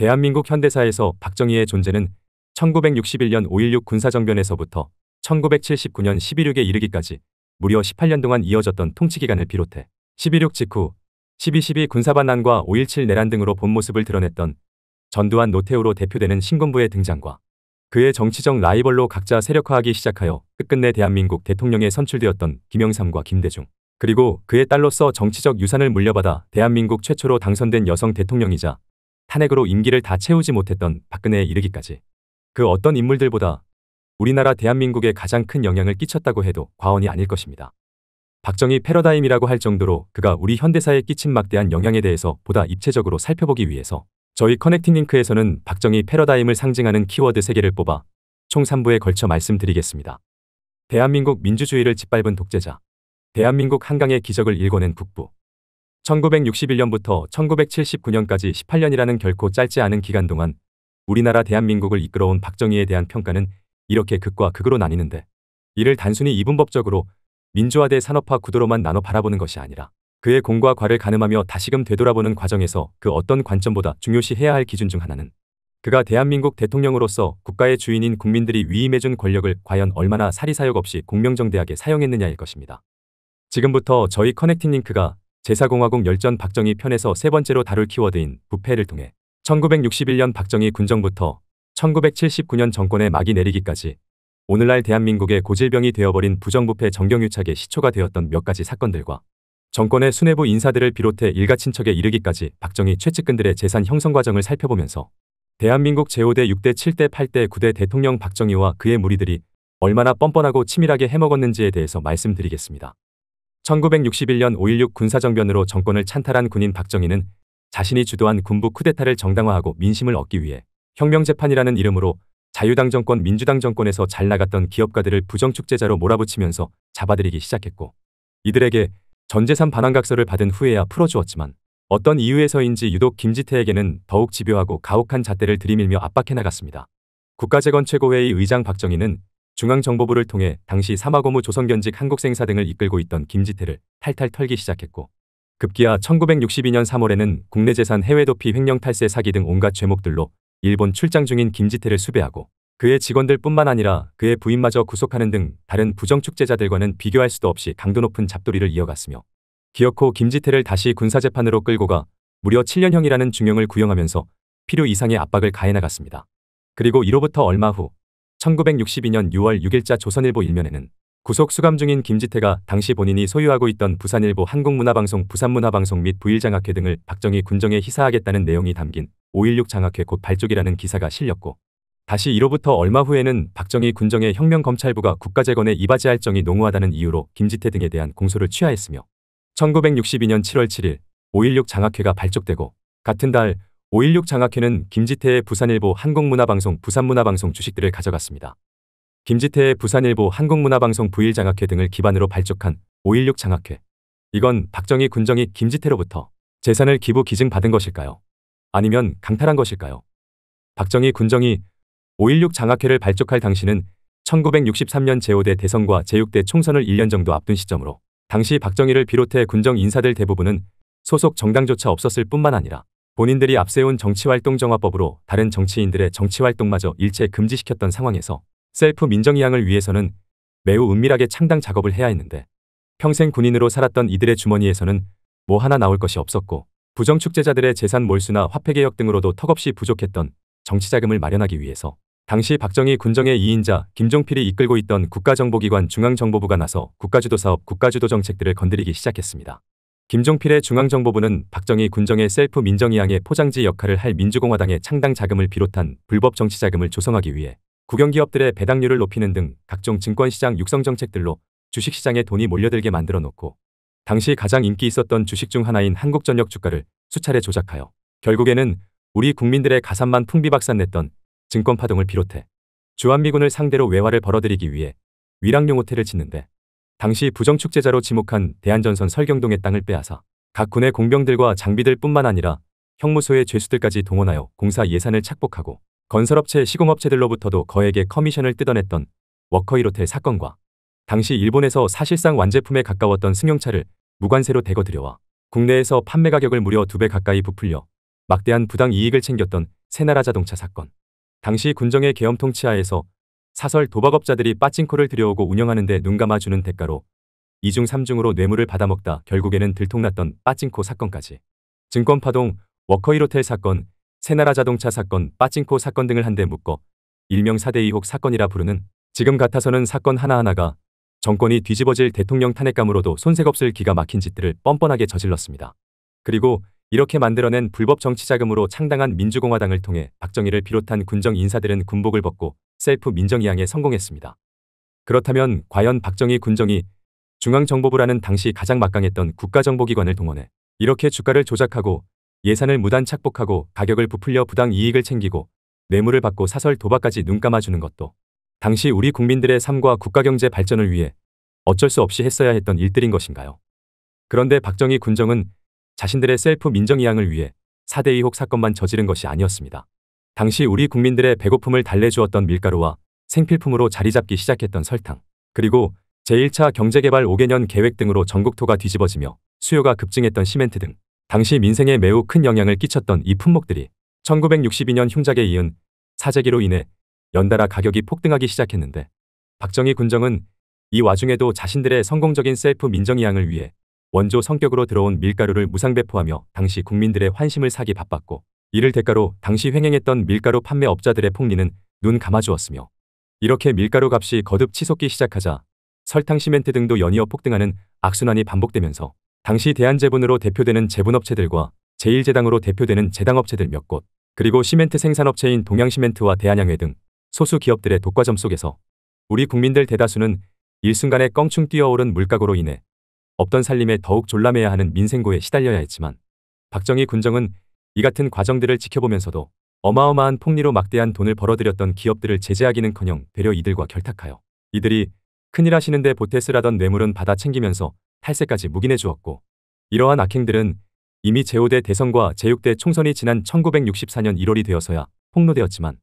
대한민국 현대사에서 박정희의 존재는 1961년 5.16 군사정변에서부터 1979년 11.6에 이르기까지 무려 18년 동안 이어졌던 통치기간을 비롯해 11.6 직후 12.12 군사반란과 5.17 내란 등으로 본 모습을 드러냈던 전두환 노태우로 대표되는 신군부의 등장과 그의 정치적 라이벌로 각자 세력화하기 시작하여 끝끝내 대한민국 대통령에 선출되었던 김영삼과 김대중 그리고 그의 딸로서 정치적 유산을 물려받아 대한민국 최초로 당선된 여성 대통령이자 탄핵으로 임기를 다 채우지 못했던 박근혜에 이르기까지 그 어떤 인물들보다 우리나라 대한민국에 가장 큰 영향을 끼쳤다고 해도 과언이 아닐 것입니다. 박정희 패러다임이라고 할 정도로 그가 우리 현대사에 끼친 막대한 영향에 대해서 보다 입체적으로 살펴보기 위해서 저희 커넥팅 링크에서는 박정희 패러다임을 상징하는 키워드 3개를 뽑아 총 3부에 걸쳐 말씀드리겠습니다. 대한민국 민주주의를 짓밟은 독재자 대한민국 한강의 기적을 일궈낸 국부 1961년부터 1979년까지 18년이라는 결코 짧지 않은 기간 동안 우리나라 대한민국을 이끌어온 박정희에 대한 평가는 이렇게 극과 극으로 나뉘는데 이를 단순히 이분법적으로 민주화 대 산업화 구도로만 나눠 바라보는 것이 아니라 그의 공과 과를 가늠하며 다시금 되돌아보는 과정에서 그 어떤 관점보다 중요시해야 할 기준 중 하나는 그가 대한민국 대통령으로서 국가의 주인인 국민들이 위임해준 권력을 과연 얼마나 사리사욕 없이 공명정대하게 사용했느냐일 것입니다. 지금부터 저희 커넥팅 링크가 제4공화국 열전 박정희 편에서 세 번째로 다룰 키워드인 부패를 통해 1961년 박정희 군정부터 1979년 정권의 막이 내리기까지 오늘날 대한민국의 고질병이 되어버린 부정부패 정경유착의 시초가 되었던 몇 가지 사건들과 정권의 수뇌부 인사들을 비롯해 일가친척에 이르기까지 박정희 최측근들의 재산 형성 과정을 살펴보면서 대한민국 제5대 6대 7대 8대 9대 대통령 박정희와 그의 무리들이 얼마나 뻔뻔하고 치밀하게 해먹었는지에 대해서 말씀드리겠습니다. 1961년 5.16 군사정변으로 정권을 찬탈한 군인 박정희는 자신이 주도한 군부 쿠데타를 정당화하고 민심을 얻기 위해 혁명재판이라는 이름으로 자유당 정권 민주당 정권에서 잘 나갔던 기업가들을 부정축제자로 몰아붙이면서 잡아들이기 시작했고 이들에게 전재산 반환각서를 받은 후에야 풀어주었지만 어떤 이유에서인지 유독 김지태에게는 더욱 집요하고 가혹한 잣대를 들이밀며 압박해 나갔습니다. 국가재건 최고회의 의장 박정희는 중앙정보부를 통해 당시 사마고무 조선견직 한국생사 등을 이끌고 있던 김지태를 탈탈 털기 시작했고 급기야 1962년 3월에는 국내 재산 해외 도피 횡령 탈세 사기 등 온갖 죄목들로 일본 출장 중인 김지태를 수배하고 그의 직원들뿐만 아니라 그의 부인마저 구속하는 등 다른 부정축제자들과는 비교할 수도 없이 강도 높은 잡돌이를 이어갔으며 기어코 김지태를 다시 군사재판으로 끌고 가 무려 7년형이라는 중형을 구형하면서 필요 이상의 압박을 가해나갔습니다. 그리고 이로부터 얼마 후 1962년 6월 6일자 조선일보 일면에는 구속 수감 중인 김지태가 당시 본인이 소유하고 있던 부산일보 한국문화방송 부산문화방송 및 부일장학회 등을 박정희 군정에 희사하겠다는 내용이 담긴 5.16 장학회 곧 발족이라는 기사가 실렸고 다시 이로부터 얼마 후에는 박정희 군정의 혁명검찰부가 국가재건에 이바지할 정이 농후하다는 이유로 김지태 등에 대한 공소를 취하했으며 1962년 7월 7일 5.16 장학회가 발족되고 같은 달5.16 장학회는 김지태의 부산일보 한국문화방송 부산문화방송 주식들을 가져갔습니다. 김지태의 부산일보 한국문화방송 부일 장학회 등을 기반으로 발족한 5.16 장학회. 이건 박정희 군정이 김지태로부터 재산을 기부 기증받은 것일까요? 아니면 강탈한 것일까요? 박정희 군정이 5.16 장학회를 발족할 당시는 1963년 제5대 대선과 제6대 총선을 1년 정도 앞둔 시점으로 당시 박정희를 비롯해 군정 인사들 대부분은 소속 정당조차 없었을 뿐만 아니라 본인들이 앞세운 정치활동정화법으로 다른 정치인들의 정치활동마저 일체 금지시켰던 상황에서 셀프 민정이양을 위해서는 매우 은밀하게 창당 작업을 해야 했는데 평생 군인으로 살았던 이들의 주머니에서는 뭐 하나 나올 것이 없었고 부정축제자들의 재산 몰수나 화폐개혁 등으로도 턱없이 부족했던 정치자금을 마련하기 위해서 당시 박정희 군정의 2인자 김종필이 이끌고 있던 국가정보기관 중앙정보부가 나서 국가주도사업 국가주도정책들을 건드리기 시작했습니다. 김종필의 중앙정보부는 박정희 군정의 셀프 민정이양의 포장지 역할을 할 민주공화당의 창당 자금을 비롯한 불법 정치 자금을 조성하기 위해 국영기업들의 배당률을 높이는 등 각종 증권시장 육성 정책들로 주식시장에 돈이 몰려들게 만들어 놓고 당시 가장 인기 있었던 주식 중 하나인 한국전력 주가를 수차례 조작하여 결국에는 우리 국민들의 가산만 풍비박산냈던 증권파동을 비롯해 주한미군을 상대로 외화를 벌어들이기 위해 위락용 호텔을 짓는데 당시 부정축제자로 지목한 대한전선 설경동의 땅을 빼앗아 각 군의 공병들과 장비들 뿐만 아니라 형무소의 죄수들까지 동원하여 공사 예산을 착복하고 건설업체 시공업체들로부터도 거액의 커미션을 뜯어냈던 워커이로테 사건과 당시 일본에서 사실상 완제품에 가까웠던 승용차를 무관세로 대거 들여와 국내에서 판매 가격을 무려 두 배 가까이 부풀려 막대한 부당 이익을 챙겼던 새나라 자동차 사건. 당시 군정의 계엄 통치하에서 사설 도박업자들이 빠칭코를 들여오고 운영하는데 눈 감아주는 대가로 2중 3중으로 뇌물을 받아먹다 결국에는 들통났던 빠칭코 사건까지 증권파동, 워커힐호텔 사건, 새나라 자동차 사건, 빠칭코 사건 등을 한데 묶어 일명 4대 2혹 사건이라 부르는 지금 같아서는 사건 하나하나가 정권이 뒤집어질 대통령 탄핵감으로도 손색없을 기가 막힌 짓들을 뻔뻔하게 저질렀습니다. 그리고 이렇게 만들어낸 불법 정치자금으로 창당한 민주공화당을 통해 박정희를 비롯한 군정 인사들은 군복을 벗고 셀프 민정이양에 성공했습니다. 그렇다면 과연 박정희 군정이 중앙정보부라는 당시 가장 막강했던 국가정보기관을 동원해 이렇게 주가를 조작하고 예산을 무단 착복하고 가격을 부풀려 부당 이익을 챙기고 뇌물을 받고 사설 도박까지 눈 감아주는 것도 당시 우리 국민들의 삶과 국가경제 발전을 위해 어쩔 수 없이 했어야 했던 일들인 것인가요? 그런데 박정희 군정은 자신들의 셀프 민정이양을 위해 4대 2혹 사건만 저지른 것이 아니었습니다. 당시 우리 국민들의 배고픔을 달래주었던 밀가루와 생필품으로 자리잡기 시작했던 설탕, 그리고 제1차 경제개발 5개년 계획 등으로 전국토가 뒤집어지며 수요가 급증했던 시멘트 등 당시 민생에 매우 큰 영향을 끼쳤던 이 품목들이 1962년 흉작에 이은 사재기로 인해 연달아 가격이 폭등하기 시작했는데 박정희 군정은 이 와중에도 자신들의 성공적인 셀프 민정이양을 위해 원조 성격으로 들어온 밀가루를 무상 배포하며 당시 국민들의 환심을 사기 바빴고 이를 대가로 당시 횡행했던 밀가루 판매업자들의 폭리는 눈 감아주었으며 이렇게 밀가루 값이 거듭 치솟기 시작하자 설탕 시멘트 등도 연이어 폭등하는 악순환이 반복되면서 당시 대한제분으로 대표되는 제분업체들과 제1제당으로 대표되는 제당업체들 몇 곳, 그리고 시멘트 생산업체인 동양시멘트와 대한양회 등 소수 기업들의 독과점 속에서 우리 국민들 대다수는 일순간에 껑충 뛰어오른 물가고로 인해 없던 살림에 더욱 졸라매야 하는 민생고에 시달려야 했지만 박정희 군정은 이 같은 과정들을 지켜보면서도 어마어마한 폭리로 막대한 돈을 벌어들였던 기업들을 제재하기는커녕 배려 이들과 결탁하여 이들이 큰일 하시는데 보태스라던 뇌물은 받아 챙기면서 탈세까지 묵인해 주었고 이러한 악행들은 이미 제5대 대선과 제6대 총선이 지난 1964년 1월이 되어서야 폭로되었지만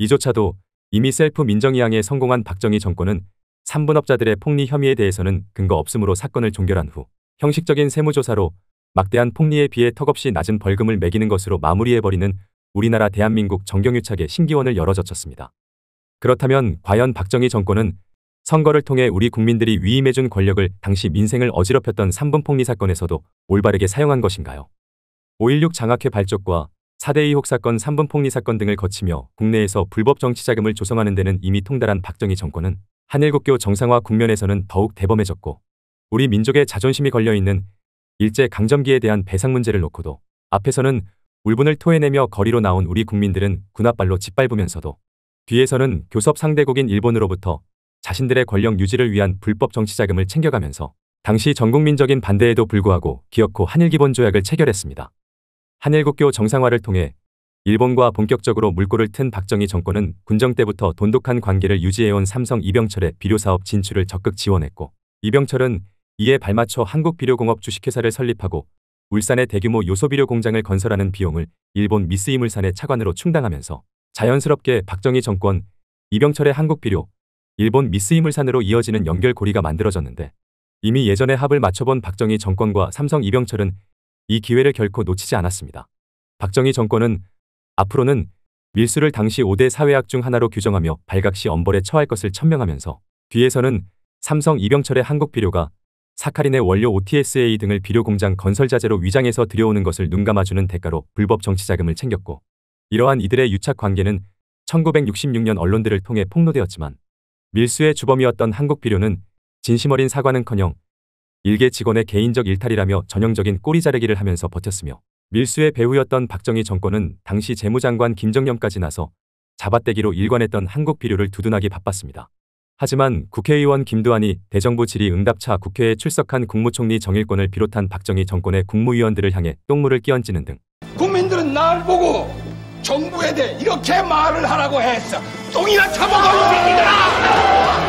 이조차도 이미 셀프 민정이양에 성공한 박정희 정권은 3분업자들의 폭리 혐의에 대해서는 근거 없으므로 사건을 종결한 후 형식적인 세무조사로 막대한 폭리에 비해 턱없이 낮은 벌금을 매기는 것으로 마무리해버리는 우리나라 대한민국 정경유착의 신기원을 열어젖혔습니다. 그렇다면 과연 박정희 정권은 선거를 통해 우리 국민들이 위임해준 권력을 당시 민생을 어지럽혔던 3분 폭리 사건에서도 올바르게 사용한 것인가요? 5.16 장학회 발족과 4대 2혹 사건 3분 폭리 사건 등을 거치며 국내에서 불법 정치자금을 조성하는 데는 이미 통달한 박정희 정권은 한일국교 정상화 국면에서는 더욱 대범해졌고 우리 민족의 자존심이 걸려있는 일제 강점기에 대한 배상 문제를 놓고도 앞에서는 울분을 토해내며 거리로 나온 우리 국민들은 군홧발로 짓밟으면서도 뒤에서는 교섭 상대국인 일본으로부터 자신들의 권력 유지를 위한 불법 정치 자금을 챙겨가면서 당시 전국민적인 반대에도 불구하고 기어코 한일기본조약을 체결했습니다. 한일국교 정상화를 통해 일본과 본격적으로 물꼬를 튼 박정희 정권은 군정 때부터 돈독한 관계를 유지해온 삼성 이병철의 비료사업 진출을 적극 지원했고 이병철은 이에 발맞춰 한국비료공업 주식회사를 설립하고 울산의 대규모 요소비료 공장을 건설하는 비용을 일본 미쓰이물산의 차관으로 충당하면서 자연스럽게 박정희 정권, 이병철의 한국비료, 일본 미쓰이물산으로 이어지는 연결고리가 만들어졌는데 이미 예전에 합을 맞춰본 박정희 정권과 삼성 이병철은 이 기회를 결코 놓치지 않았습니다. 박정희 정권은 앞으로는 밀수를 당시 5대 사회학 중 하나로 규정하며 발각시 엄벌에 처할 것을 천명하면서 뒤에서는 삼성 이병철의 한국비료가 사카린의 원료 OTSA 등을 비료공장 건설자재로 위장해서 들여오는 것을 눈감아주는 대가로 불법 정치자금을 챙겼고 이러한 이들의 유착 관계는 1966년 언론들을 통해 폭로되었지만 밀수의 주범이었던 한국 비료는 진심 어린 사과는커녕 일개 직원의 개인적 일탈이라며 전형적인 꼬리 자르기를 하면서 버텼으며 밀수의 배후였던 박정희 정권은 당시 재무장관 김정념까지 나서 잡아떼기로 일관했던 한국 비료를 두둔하기 바빴습니다. 하지만 국회의원 김두한이 대정부 질의 응답차 국회에 출석한 국무총리 정일권을 비롯한 박정희 정권의 국무위원들을 향해 똥물을 끼얹지는 등 국민들은 날 보고 정부에 대해 이렇게 말을 하라고 했어. 똥이나 참아가고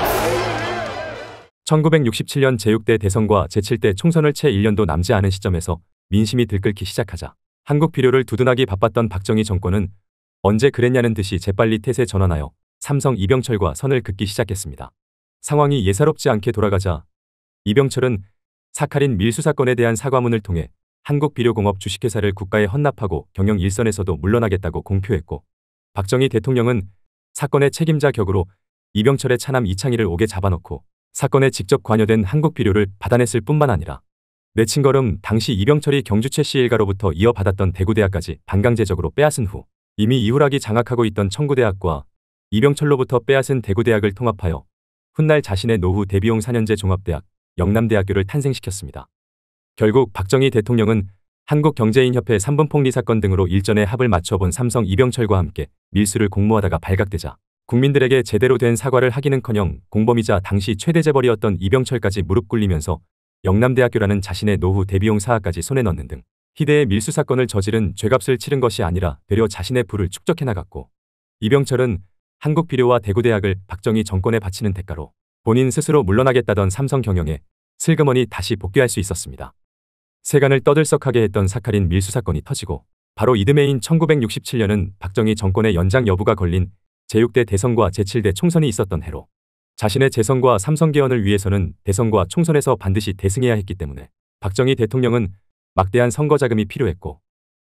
1967년 제6대 대선과 제7대 총선을 채 1년도 남지 않은 시점에서 민심이 들끓기 시작하자 한국 비료를 두둔하기 바빴던 박정희 정권은 언제 그랬냐는 듯이 재빨리 태세 전환하여 삼성 이병철과 선을 긋기 시작했습니다. 상황이 예사롭지 않게 돌아가자 이병철은 사카린 밀수 사건에 대한 사과문을 통해 한국비료공업 주식회사를 국가에 헌납하고 경영 일선에서도 물러나겠다고 공표했고 박정희 대통령은 사건의 책임자 격으로 이병철의 차남 이창희를 오게 잡아넣고 사건에 직접 관여된 한국비료를 받아냈을 뿐만 아니라 내친걸음 당시 이병철이 경주최 씨 일가로부터 이어받았던 대구대학까지 반강제적으로 빼앗은 후 이미 이후락이 장악하고 있던 청구대학과 이병철로부터 빼앗은 대구대학을 통합하여 훗날 자신의 노후 대비용 4년제 종합대학 영남대학교를 탄생시켰습니다. 결국 박정희 대통령은 한국경제인협회 3번 폭리 사건 등으로 일전에 합을 맞춰본 삼성 이병철과 함께 밀수를 공모하다가 발각되자 국민들에게 제대로 된 사과를 하기는커녕 공범이자 당시 최대 재벌이었던 이병철까지 무릎 꿇리면서 영남대학교라는 자신의 노후 대비용 사학까지 손에 넣는 등 희대의 밀수 사건을 저지른 죄값을 치른 것이 아니라 되려 자신의 부를 축적해 나갔고 이병철은 한국비료와 대구대학을 박정희 정권에 바치는 대가로 본인 스스로 물러나겠다던 삼성 경영에 슬그머니 다시 복귀할 수 있었습니다. 세간을 떠들썩하게 했던 사카린 밀수 사건이 터지고 바로 이듬해인 1967년은 박정희 정권의 연장 여부가 걸린 제6대 대선과 제7대 총선이 있었던 해로 자신의 재선과 삼성 개헌을 위해서는 대선과 총선에서 반드시 대승해야 했기 때문에 박정희 대통령은 막대한 선거 자금이 필요했고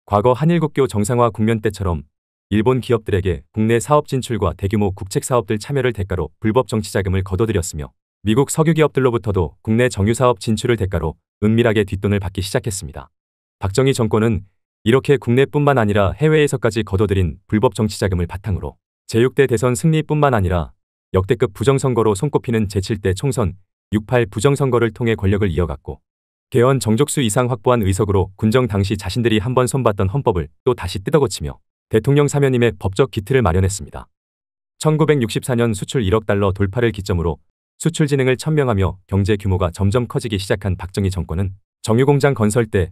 과거 한일국교 정상화 국면 때처럼 일본 기업들에게 국내 사업 진출과 대규모 국책 사업들 참여를 대가로 불법 정치 자금을 거둬들였으며 미국 석유 기업들로부터도 국내 정유 사업 진출을 대가로 은밀하게 뒷돈을 받기 시작했습니다. 박정희 정권은 이렇게 국내뿐만 아니라 해외에서까지 거둬들인 불법 정치 자금을 바탕으로 제6대 대선 승리뿐만 아니라 역대급 부정선거로 손꼽히는 제7대 총선 68 부정선거를 통해 권력을 이어갔고 개헌 정족수 이상 확보한 의석으로 군정 당시 자신들이 한 번 손봤던 헌법을 또 다시 뜯어고치며 대통령 사면임의 법적 기틀을 마련했습니다. 1964년 수출 1억 달러 돌파를 기점으로 수출 진행을 천명하며 경제 규모가 점점 커지기 시작한 박정희 정권은 정유공장 건설 때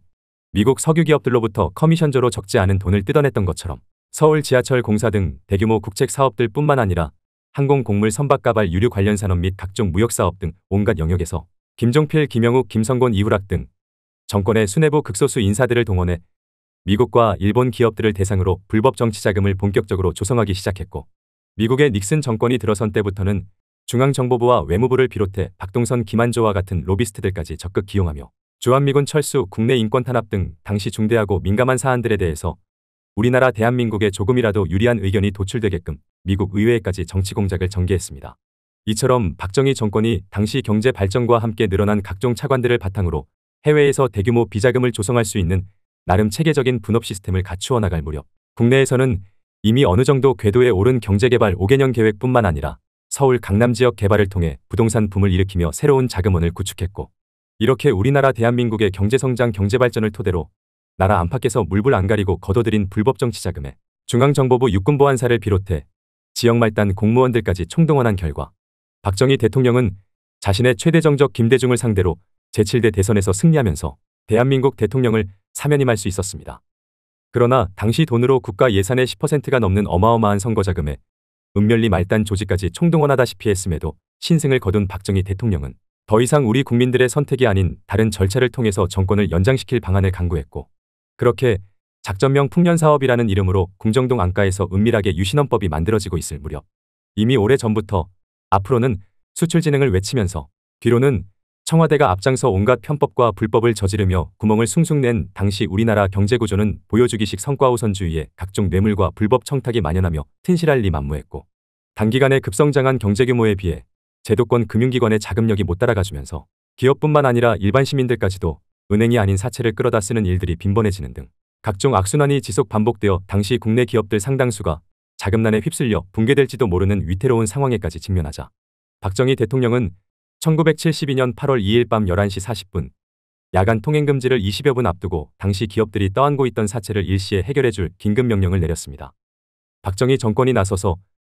미국 석유기업들로부터 커미션조로 적지 않은 돈을 뜯어냈던 것처럼 서울 지하철 공사 등 대규모 국책 사업들 뿐만 아니라 항공 곡물 선박 가발 유류 관련 산업 및 각종 무역 사업 등 온갖 영역에서 김종필, 김영욱, 김성곤, 이후락 등 정권의 수뇌부 극소수 인사들을 동원해 미국과 일본 기업들을 대상으로 불법 정치 자금을 본격적으로 조성하기 시작했고 미국의 닉슨 정권이 들어선 때부터는 중앙정보부와 외무부를 비롯해 박동선 김한조와 같은 로비스트들까지 적극 기용하며 주한미군 철수, 국내 인권 탄압 등 당시 중대하고 민감한 사안들에 대해서 우리나라 대한민국에 조금이라도 유리한 의견이 도출되게끔 미국 의회에까지 정치 공작을 전개했습니다. 이처럼 박정희 정권이 당시 경제 발전과 함께 늘어난 각종 차관들을 바탕으로 해외에서 대규모 비자금을 조성할 수 있는 나름 체계적인 분업 시스템을 갖추어 나갈 무렵 국내에서는 이미 어느 정도 궤도에 오른 경제개발 5개년 계획뿐만 아니라 서울 강남 지역 개발을 통해 부동산 붐을 일으키며 새로운 자금원을 구축했고 이렇게 우리나라 대한민국의 경제성장 경제발전을 토대로 나라 안팎에서 물불 안 가리고 거둬들인 불법 정치 자금에 중앙정보부 육군보안사를 비롯해 지역 말단 공무원들까지 총동원한 결과 박정희 대통령은 자신의 최대 정적 김대중을 상대로 제7대 대선에서 승리하면서 대한민국 대통령을 사면임할 수 있었습니다. 그러나 당시 돈으로 국가 예산의 10%가 넘는 어마어마한 선거자금에 은멸리 말단 조직까지 총동원하다시피 했음에도 신승을 거둔 박정희 대통령은 더 이상 우리 국민들의 선택이 아닌 다른 절차를 통해서 정권을 연장시킬 방안을 강구했고 그렇게 작전명 풍년사업이라는 이름으로 궁정동 안가에서 은밀하게 유신헌법이 만들어지고 있을 무렵 이미 오래전부터 앞으로는 수출진흥을 외치면서 뒤로는 청와대가 앞장서 온갖 편법과 불법을 저지르며 구멍을 숭숭 낸 당시 우리나라 경제구조는 보여주기식 성과우선주의에 각종 뇌물과 불법 청탁이 만연하며 튼실할 리 만무했고 단기간에 급성장한 경제규모에 비해 제도권 금융기관의 자금력이 못 따라가주면서 기업뿐만 아니라 일반 시민들까지도 은행이 아닌 사채를 끌어다 쓰는 일들이 빈번해지는 등 각종 악순환이 지속 반복되어 당시 국내 기업들 상당수가 자금난에 휩쓸려 붕괴될지도 모르는 위태로운 상황에까지 직면하자 박정희 대통령은 1972년 8월 2일 밤 11시 40분 야간 통행금지를 20여 분 앞두고 당시 기업들이 떠안고 있던 사채를 일시에 해결해줄 긴급명령을 내렸습니다. 박정희 정권이 나서서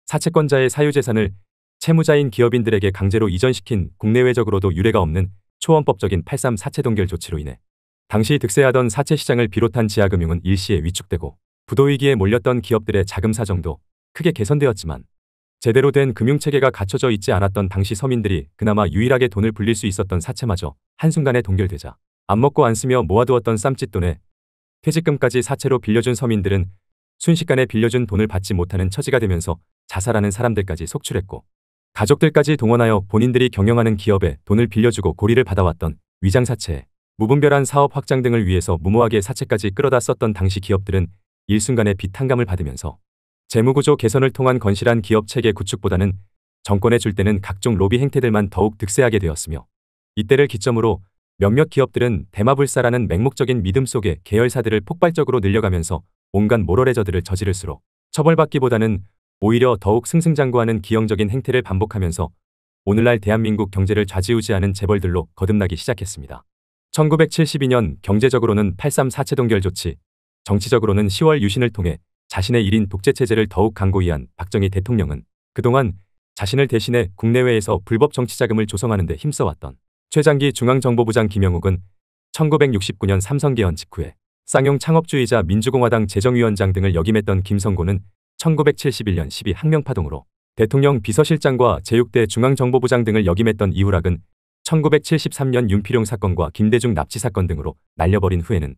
사채권자의 사유재산을 채무자인 기업인들에게 강제로 이전시킨 국내외적으로도 유례가 없는 초원법적인 83 사채동결 조치로 인해 당시 득세하던 사채시장을 비롯한 지하금융은 일시에 위축되고 부도위기에 몰렸던 기업들의 자금 사정도 크게 개선되었지만 제대로 된 금융체계가 갖춰져 있지 않았던 당시 서민들이 그나마 유일하게 돈을 불릴 수 있었던 사채마저 한순간에 동결되자 안 먹고 안 쓰며 모아두었던 쌈짓돈에 퇴직금까지 사채로 빌려준 서민들은 순식간에 빌려준 돈을 받지 못하는 처지가 되면서 자살하는 사람들까지 속출했고 가족들까지 동원하여 본인들이 경영하는 기업에 돈을 빌려주고 고리를 받아왔던 위장사채, 무분별한 사업 확장 등을 위해서 무모하게 사채까지 끌어다 썼던 당시 기업들은 일순간에 비탄감을 받으면서 재무구조 개선을 통한 건실한 기업 체계 구축보다는 정권에 줄 때는 각종 로비 행태들만 더욱 득세하게 되었으며 이때를 기점으로 몇몇 기업들은 대마불사라는 맹목적인 믿음 속에 계열사들을 폭발적으로 늘려가면서 온갖 모럴해저들을 저지를수록 처벌받기보다는 오히려 더욱 승승장구하는 기형적인 행태를 반복하면서 오늘날 대한민국 경제를 좌지우지하는 재벌들로 거듭나기 시작했습니다. 1972년 경제적으로는 8.3 사채동결 조치, 정치적으로는 10월 유신을 통해 자신의 1인 독재 체제를 더욱 강고히한 박정희 대통령은 그동안 자신을 대신해 국내외에서 불법 정치 자금을 조성하는 데 힘써왔던 최장기 중앙정보부장 김영욱은 1969년 삼성 개헌 직후에 쌍용 창업주의자 민주공화당 재정위원장 등을 역임했던 김성곤은 1971년 12 항명파동으로 대통령 비서실장과 제6대 중앙정보부장 등을 역임했던 이후락은 1973년 윤필용 사건과 김대중 납치 사건 등으로 날려버린 후에는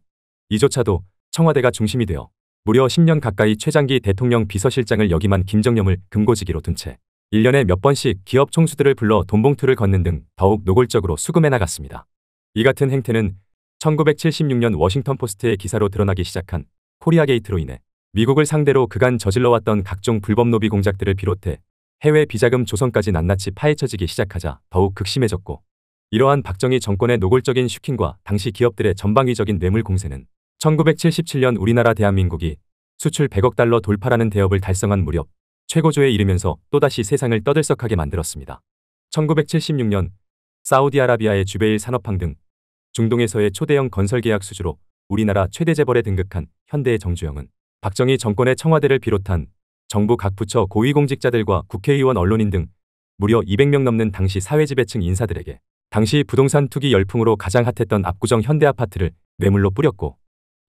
이조차도 청와대가 중심이 되어 무려 10년 가까이 최장기 대통령 비서실장을 역임한 김정념을 금고지기로 둔 채 1년에 몇 번씩 기업 총수들을 불러 돈봉투를 걷는 등 더욱 노골적으로 수금해 나갔습니다. 이 같은 행태는 1976년 워싱턴 포스트의 기사로 드러나기 시작한 코리아 게이트로 인해 미국을 상대로 그간 저질러왔던 각종 불법 노비 공작들을 비롯해 해외 비자금 조성까지 낱낱이 파헤쳐지기 시작하자 더욱 극심해졌고 이러한 박정희 정권의 노골적인 슈킹과 당시 기업들의 전방위적인 뇌물 공세는 1977년 우리나라 대한민국이 수출 100억 달러 돌파라는 대업을 달성한 무렵 최고조에 이르면서 또다시 세상을 떠들썩하게 만들었습니다. 1976년 사우디아라비아의 주베일 산업항등 중동에서의 초대형 건설계약 수주로 우리나라 최대 재벌에 등극한 현대의 정주영은 박정희 정권의 청와대를 비롯한 정부 각 부처 고위공직자들과 국회의원 언론인 등 무려 200명 넘는 당시 사회지배층 인사들에게 당시 부동산 투기 열풍으로 가장 핫했던 압구정 현대아파트를 뇌물로 뿌렸고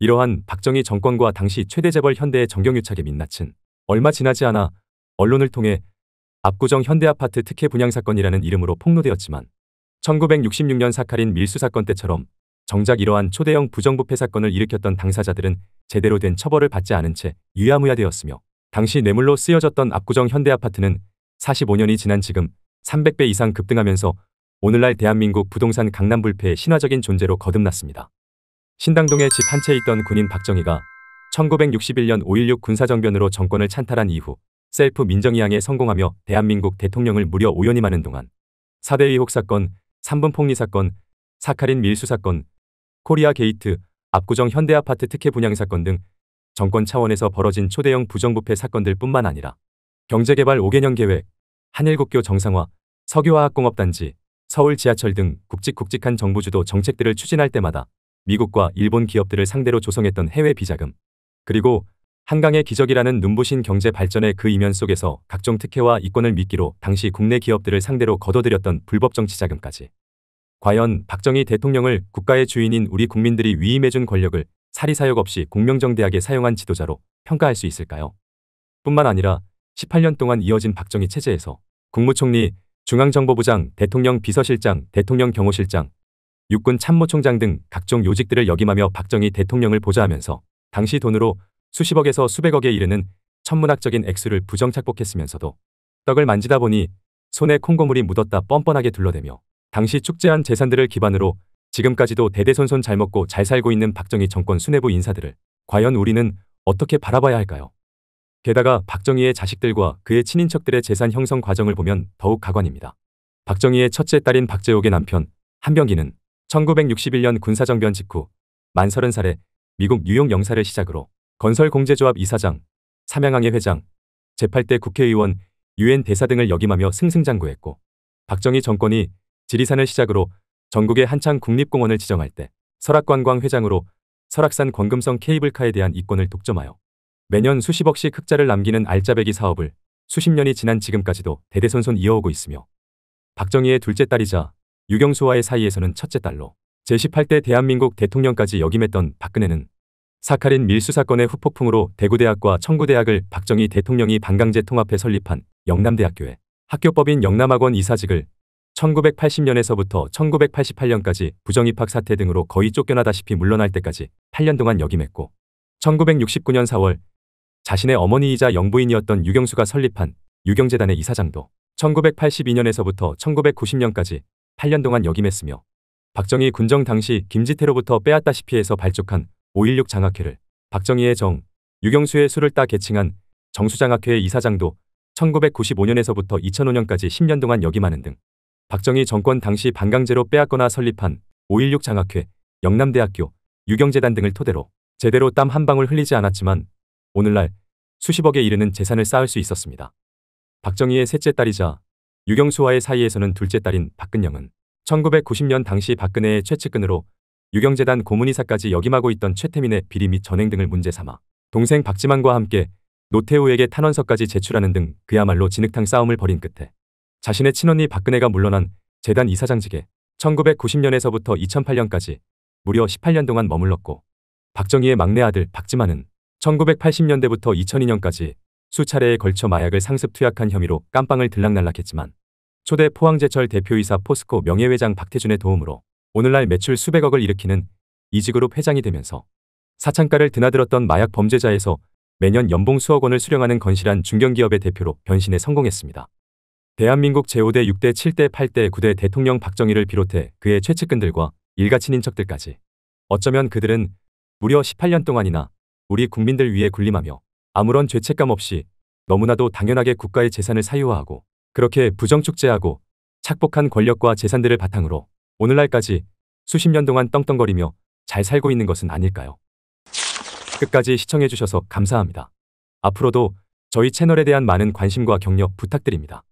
이러한 박정희 정권과 당시 최대 재벌 현대의 정경유착의 민낯은 얼마 지나지 않아 언론을 통해 압구정 현대아파트 특혜 분양 사건이라는 이름으로 폭로되었지만 1966년 사카린 밀수 사건 때처럼 정작 이러한 초대형 부정부패 사건을 일으켰던 당사자들은 제대로 된 처벌을 받지 않은 채 유야무야되었으며 당시 뇌물로 쓰여졌던 압구정 현대아파트는 45년이 지난 지금 300배 이상 급등하면서 오늘날 대한민국 부동산 강남불패의 신화적인 존재로 거듭났습니다. 신당동에집한채 있던 군인 박정희가 1961년 5.16 군사정변으로 정권을 찬탈한 이후 셀프 민정이양에 성공하며 대한민국 대통령을 무려 5년이 많은 동안 4대 의혹 사건, 3분 폭리 사건, 사카린 밀수 사건, 코리아 게이트, 압구정 현대아파트 특혜 분양 사건 등 정권 차원에서 벌어진 초대형 부정부패 사건들 뿐만 아니라 경제개발 5개년 계획, 한일국교 정상화, 석유화학공업단지, 서울 지하철 등 굵직굵직한 정부주도 정책들을 추진할 때마다 미국과 일본 기업들을 상대로 조성했던 해외 비자금, 그리고 한강의 기적이라는 눈부신 경제 발전의 그 이면 속에서 각종 특혜와 이권을 미끼로 당시 국내 기업들을 상대로 거둬들였던 불법 정치 자금까지. 과연 박정희 대통령을 국가의 주인인 우리 국민들이 위임해준 권력을 사리사욕 없이 공명정대하게 사용한 지도자로 평가할 수 있을까요? 뿐만 아니라 18년 동안 이어진 박정희 체제에서 국무총리, 중앙정보부장, 대통령 비서실장, 대통령 경호실장, 육군 참모총장 등 각종 요직들을 역임하며 박정희 대통령을 보좌하면서 당시 돈으로 수십억에서 수백억에 이르는 천문학적인 액수를 부정착복했으면서도 떡을 만지다 보니 손에 콩고물이 묻었다 뻔뻔하게 둘러대며 당시 축제한 재산들을 기반으로 지금까지도 대대손손 잘 먹고 잘 살고 있는 박정희 정권 수뇌부 인사들을 과연 우리는 어떻게 바라봐야 할까요? 게다가 박정희의 자식들과 그의 친인척들의 재산 형성 과정을 보면 더욱 가관입니다. 박정희의 첫째 딸인 박재옥의 남편 한병기는 1961년 군사정변 직후 만 30살에 미국 뉴욕 영사를 시작으로 건설공제조합 이사장, 삼양항해 회장, 제8대 국회의원, 유엔 대사 등을 역임하며 승승장구했고 박정희 정권이 지리산을 시작으로 전국의 한창 국립공원을 지정할 때 설악관광 회장으로 설악산 권금성 케이블카에 대한 이권을 독점하여 매년 수십억씩 흑자를 남기는 알짜배기 사업을 수십 년이 지난 지금까지도 대대손손 이어오고 있으며 박정희의 둘째 딸이자 유경수와의 사이에서는 첫째 딸로 제18대 대한민국 대통령까지 역임했던 박근혜는 사카린 밀수 사건의 후폭풍으로 대구대학과 청구대학을 박정희 대통령이 반강제 통합해 설립한 영남대학교에 학교법인 영남학원 이사직을 1980년에서부터 1988년까지 부정입학 사태 등으로 거의 쫓겨나다시피 물러날 때까지 8년 동안 역임했고 1969년 4월 자신의 어머니이자 영부인이었던 유경수가 설립한 유경재단의 이사장도 1982년에서부터 1990년까지 8년 동안 역임했으며 박정희 군정 당시 김지태로부터 빼앗다시피 해서 발족한 5.16 장학회를 박정희의 정, 유경수의 수를 따계칭한 정수장학회 의 이사장도 1995년에서부터 2005년까지 10년 동안 역임하는 등 박정희 정권 당시 반강제로 빼앗거나 설립한 5.16 장학회, 영남대학교, 유경재단 등을 토대로 제대로 땀 한 방울 흘리지 않았지만 오늘날 수십억에 이르는 재산을 쌓을 수 있었습니다. 박정희의 셋째 딸이자 유경수와의 사이에서는 둘째 딸인 박근영은 1990년 당시 박근혜의 최측근으로 유경재단 고문이사까지 역임하고 있던 최태민의 비리 및 전행 등을 문제 삼아 동생 박지만과 함께 노태우에게 탄원서까지 제출하는 등 그야말로 진흙탕 싸움을 벌인 끝에 자신의 친언니 박근혜가 물러난 재단 이사장직에 1990년에서부터 2008년까지 무려 18년 동안 머물렀고 박정희의 막내 아들 박지만은 1980년대부터 2002년까지 수차례에 걸쳐 마약을 상습 투약한 혐의로 깜빵을 들락날락했지만 초대 포항제철 대표이사 포스코 명예회장 박태준의 도움으로 오늘날 매출 수백억을 일으키는 이지그룹 회장이 되면서 사창가를 드나들었던 마약 범죄자에서 매년 연봉 수억 원을 수령하는 건실한 중견기업의 대표로 변신에 성공했습니다. 대한민국 제5대 6대 7대 8대 9대 대통령 박정희를 비롯해 그의 최측근들과 일가친인 척들까지 어쩌면 그들은 무려 18년 동안이나 우리 국민들 위해 군림하며 아무런 죄책감 없이 너무나도 당연하게 국가의 재산을 사유화하고 그렇게 부정축제하고 착복한 권력과 재산들을 바탕으로 오늘날까지 수십 년 동안 떵떵거리며 잘 살고 있는 것은 아닐까요? 끝까지 시청해주셔서 감사합니다. 앞으로도 저희 채널에 대한 많은 관심과 격려 부탁드립니다.